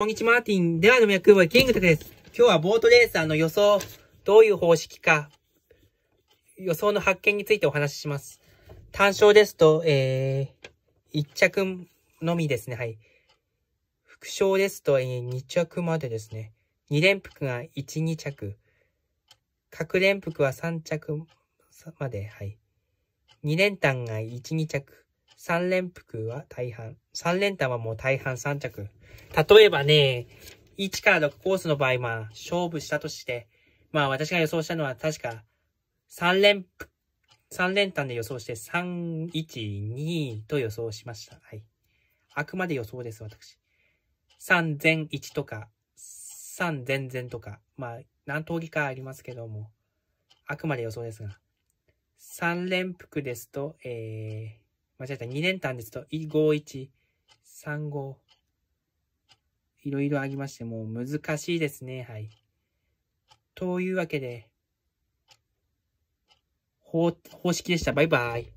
こんにちは、マーティン。ではの役はキングタです。今日はボートレーサーの予想、どういう方式か、予想の発見についてお話しします。単勝ですと、えー、1着のみですね、はい。副賞ですと、えー、2着までですね。2連服が1、2着。各連服は3着まで、はい。2連単が1、2着。三連服は大半。三連単はもう大半三着。例えばね、1から6コースの場合、まあ、勝負したとして、まあ、私が予想したのは確か、三連、三連単で予想して、三、一、二と予想しました。はい。あくまで予想です、私。三前一とか、三前前とか、まあ、何通りかありますけども、あくまで予想ですが。三連服ですと、えー、間違えた。2年単ですと、51、35、いろいろありまして、もう難しいですね。はい。というわけで、方、方式でした。バイバイ。